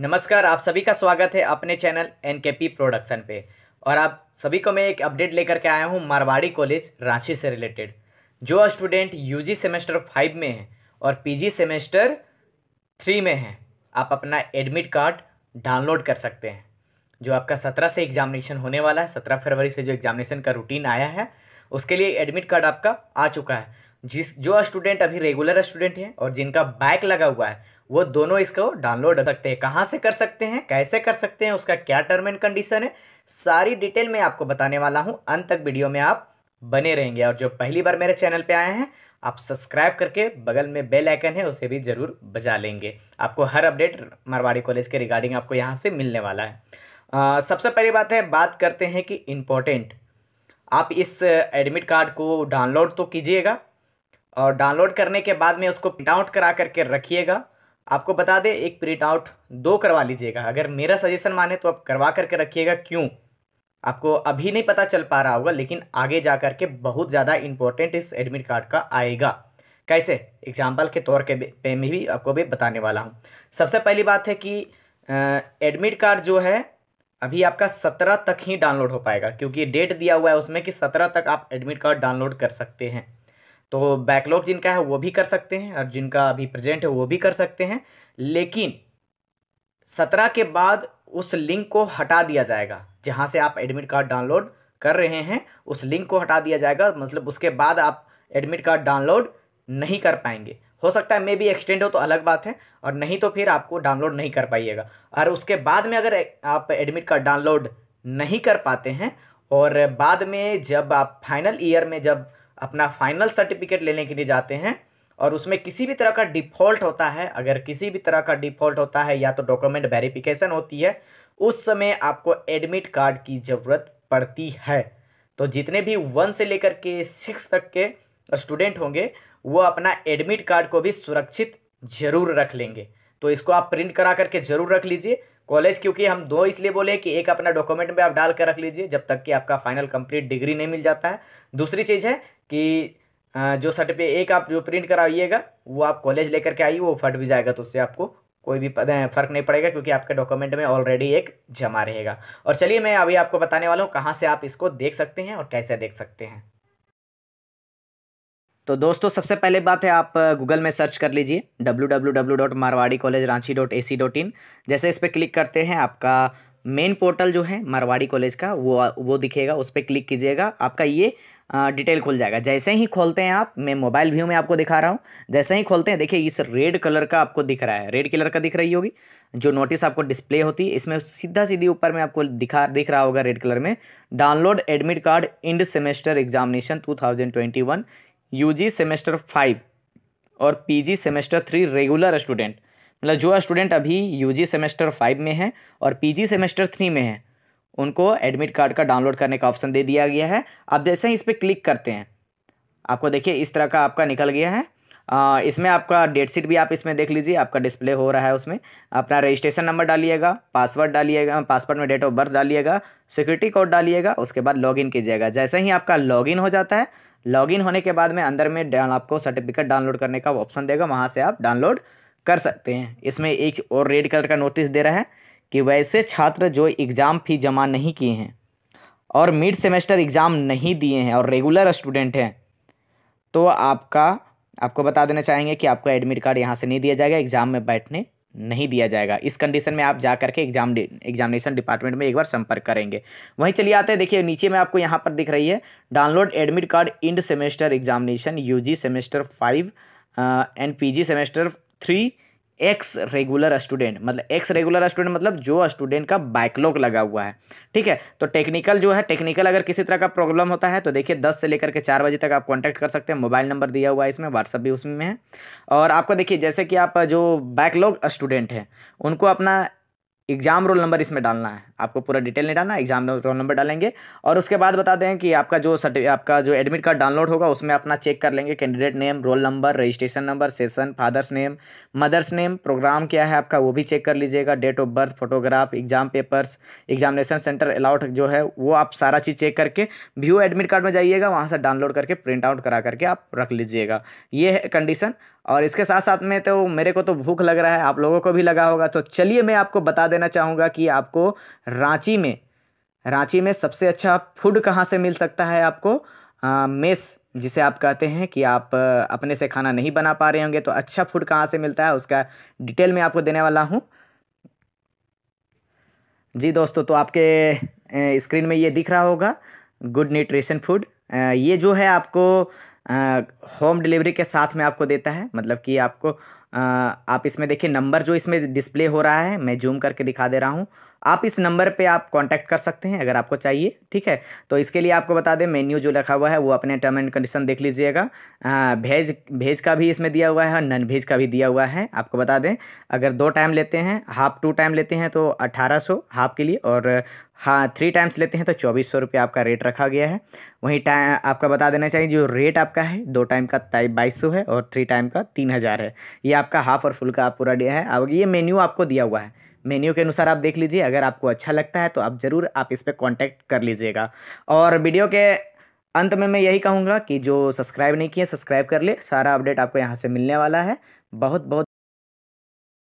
नमस्कार आप सभी का स्वागत है अपने channel N K P production पे और आप सभी को मैं एक अपडेट लेकर के आया हूँ मारवाड़ी कॉलेज रांची से रिलेटेड जो स्टूडेंट यूजी सेमेस्टर फाइव में हैं और पीजी सेमेस्टर थ्री में हैं आप अपना एडमिट कार्ड डाउनलोड कर सकते हैं जो आपका सत्रह से एग्जामिनेशन होने वाला है सत्रह फरवरी से जो एग्जामिनेशन का रूटीन आया है उसके लिए एडमिट कार्ड आपका आ चुका है जिस जो स्टूडेंट अभी रेगुलर स्टूडेंट हैं और जिनका बैक लगा हुआ है वो दोनों इसको डाउनलोड कर सकते हैं कहाँ से कर सकते हैं कैसे कर सकते हैं उसका क्या टर्म एंड कंडीशन है सारी डिटेल मैं आपको बताने वाला हूँ अंत तक वीडियो में आप बने रहेंगे और जो पहली बार मेरे चैनल पर आए हैं आप सब्सक्राइब करके बगल में बेल आइकन है उसे भी ज़रूर बजा लेंगे आपको हर अपडेट मारवाड़ी कॉलेज के रिगार्डिंग आपको यहाँ से मिलने वाला है सबसे पहली बात है बात करते हैं कि इम्पोर्टेंट आप इस एडमिट कार्ड को डाउनलोड तो कीजिएगा और डाउनलोड करने के बाद में उसको प्रिंट आउट करा करके रखिएगा आपको बता दें एक प्रिंट आउट दो करवा लीजिएगा अगर मेरा सजेशन माने तो आप करवा करके रखिएगा क्यों आपको अभी नहीं पता चल पा रहा होगा लेकिन आगे जा कर के बहुत ज़्यादा इंपॉर्टेंट इस एडमिट कार्ड का आएगा कैसे एग्जाम्पल के तौर के पे में भी आपको भी बताने वाला हूँ सबसे पहली बात है कि एडमिट कार्ड जो है अभी आपका सत्रह तक ही डाउनलोड हो पाएगा क्योंकि डेट दिया हुआ है उसमें कि सत्रह तक आप एडमिट कार्ड डाउनलोड कर सकते हैं तो बैकलॉग जिनका है वो भी कर सकते हैं और जिनका अभी प्रेजेंट है वो भी कर सकते हैं लेकिन सत्रह के बाद उस लिंक को हटा दिया जाएगा जहाँ से आप एडमिट कार्ड डाउनलोड कर रहे हैं उस लिंक को हटा दिया जाएगा मतलब उसके बाद आप एडमिट कार्ड डाउनलोड नहीं कर पाएंगे हो सकता है मे भी एक्सटेंड हो तो अलग बात है और नहीं तो फिर आपको डाउनलोड नहीं कर पाइएगा और उसके बाद में अगर आप एडमिट कार्ड डाउनलोड नहीं कर पाते हैं और बाद में जब आप फाइनल ईयर में जब अपना फाइनल सर्टिफिकेट लेने के लिए जाते हैं और उसमें किसी भी तरह का डिफ़ॉल्ट होता है अगर किसी भी तरह का डिफ़ॉल्ट होता है या तो डॉक्यूमेंट वेरिफिकेशन होती है उस समय आपको एडमिट कार्ड की ज़रूरत पड़ती है तो जितने भी वन से लेकर के सिक्स तक के स्टूडेंट होंगे वो अपना एडमिट कार्ड को भी सुरक्षित ज़रूर रख लेंगे तो इसको आप प्रिंट करा करके ज़रूर रख लीजिए कॉलेज क्योंकि हम दो इसलिए बोले कि एक अपना डॉक्यूमेंट में आप डाल कर रख लीजिए जब तक कि आपका फाइनल कंप्लीट डिग्री नहीं मिल जाता है दूसरी चीज़ है कि जो सर्टिफिकेट एक आप जो प्रिंट कराइएगा वो आप कॉलेज लेकर के आइए वो फट भी जाएगा तो उससे आपको कोई भी फ़र्क नहीं पड़ेगा क्योंकि आपके डॉक्यूमेंट में ऑलरेडी एक जमा रहेगा और चलिए मैं अभी आपको बताने वाला हूँ कहाँ से आप इसको देख सकते हैं और कैसे देख सकते हैं तो दोस्तों सबसे पहले बात है आप गूगल में सर्च कर लीजिए W W W dot Marwari college Ranchi dot A C dot in जैसे इस पर क्लिक करते हैं आपका मेन पोर्टल जो है मारवाड़ी कॉलेज का वो वो दिखेगा उस पर क्लिक कीजिएगा आपका ये आ, डिटेल खुल जाएगा जैसे ही खोलते हैं आप मैं मोबाइल व्यू में आपको दिखा रहा हूँ जैसे ही खोलते हैं देखिए इस रेड कलर का आपको दिख रहा है रेड कलर का दिख रही होगी जो नोटिस आपको डिस्प्ले होती है इसमें सीधा सीधी ऊपर में आपको दिखा दिख रहा होगा रेड कलर में download admit card end semester examination two UG semester five और PG semester three regular student मतलब जो स्टूडेंट अभी यूजी सेमेस्टर फाइव में है और पीजी सेमेस्टर थ्री में है उनको एडमिट कार्ड का डाउनलोड करने का ऑप्शन दे दिया गया है आप जैसे ही इस पर क्लिक करते हैं आपको देखिए इस तरह का आपका निकल गया है आ, इसमें आपका डेट शीट भी आप इसमें देख लीजिए आपका डिस्प्ले हो रहा है उसमें अपना रजिस्ट्रेशन नंबर डालिएगा पासवर्ड डालिएगा पासवर्ड में डेट ऑफ बर्थ डालिएगा सिक्योरिटी कोड डालिएगा उसके बाद लॉगिन कीजिएगा जैसे ही आपका लॉगिन हो जाता है लॉगिन होने के बाद में अंदर में आपको सर्टिफिकेट डाउनलोड करने का ऑप्शन देगा वहाँ से आप डाउनलोड कर सकते हैं इसमें एक और रेड कलर का नोटिस दे रहा है कि वैसे छात्र जो एग्ज़ाम फ़ी जमा नहीं किए हैं और मिड सेमेस्टर एग्ज़ाम नहीं दिए हैं और रेगुलर स्टूडेंट हैं तो आपका आपको बता देना चाहेंगे कि आपको एडमिट कार्ड यहाँ से नहीं दिया जाएगा एग्ज़ाम में बैठने नहीं दिया जाएगा इस कंडीशन में आप जा करके एग्जाम एग्जामिनेशन डिपार्टमेंट में एक बार संपर्क करेंगे वहीं चलिए आते हैं देखिए नीचे में आपको यहाँ पर दिख रही है download admit card end semester examination UG semester five and PG semester three ex regular student मतलब एक्स रेगुलर स्टूडेंट मतलब जो स्टूडेंट का बैकलॉग लगा हुआ है ठीक है तो टेक्निकल जो है टेक्निकल अगर किसी तरह का प्रॉब्लम होता है तो देखिए दस से लेकर के चार बजे तक आप कॉन्टैक्ट कर सकते हैं मोबाइल नंबर दिया हुआ है इसमें व्हाट्सअप भी उसमें है और आपको देखिए जैसे कि आप जो बैकलॉग स्टूडेंट हैं उनको अपना एग्ज़ाम रोल नंबर इसमें डालना है आपको पूरा डिटेल नहीं डालना एग्ज़ाम रोल नंबर डालेंगे और उसके बाद बता दें कि आपका जो सर्टिफिक आपका जो एडमिट कार्ड डाउनलोड होगा उसमें अपना चेक कर लेंगे candidate name roll number registration number session father's name mother's name programme क्या है आपका वो भी चेक कर लीजिएगा date of birth photograph exam papers examination centre allot जो है वो आप सारा चीज़ चेक करके व्यू एडमिट कार्ड में जाइएगा वहाँ से डाउनलोड करके प्रिंट आउट करा करके आप रख लीजिएगा ये है कंडीशन और इसके साथ साथ में तो मेरे को तो भूख लग रहा है आप लोगों को भी लगा होगा तो चलिए मैं आपको बता देना चाहूँगा कि आपको रांची में रांची में सबसे अच्छा फूड कहाँ से मिल सकता है आपको आ, मेस जिसे आप कहते हैं कि आप अपने से खाना नहीं बना पा रहे होंगे तो अच्छा फूड कहाँ से मिलता है उसका डिटेल मैं आपको देने वाला हूँ जी दोस्तों तो आपके स्क्रीन में ये दिख रहा होगा गुड न्यूट्रिशन फूड ये जो है आपको होम डिलीवरी के साथ में आपको देता है मतलब कि आपको आप इसमें देखिए नंबर जो इसमें डिस्प्ले हो रहा है मैं जूम करके दिखा दे रहा हूँ आप इस नंबर पे आप कांटेक्ट कर सकते हैं अगर आपको चाहिए ठीक है तो इसके लिए आपको बता दें मेन्यू जो रखा हुआ है वो अपने टर्म एंड कंडीशन देख लीजिएगा भेज भेज का भी इसमें दिया हुआ है और नन भेज का भी दिया हुआ है आपको बता दें अगर दो टाइम लेते हैं हाफ टू टाइम लेते हैं तो अट्ठारह सौ हाफ के लिए और हाँ थ्री टाइम्स लेते हैं तो चौबीस सौ रुपये आपका रेट रखा गया है वहीं टाइम आपका बता देना चाहिए जो रेट आपका है दो टाइम का बाईस सौ है और थ्री टाइम का तीन हज़ार है ये आपका हाफ और फुल का आप पूरा है अब ये मेन्यू आपको दिया हुआ है मेन्यू के अनुसार आप देख लीजिए अगर आपको अच्छा लगता है तो आप ज़रूर आप इस पर कॉन्टैक्ट कर लीजिएगा और वीडियो के अंत में मैं यही कहूँगा कि जो सब्सक्राइब नहीं किए सब्सक्राइब कर ले सारा अपडेट आपको यहाँ से मिलने वाला है बहुत बहुत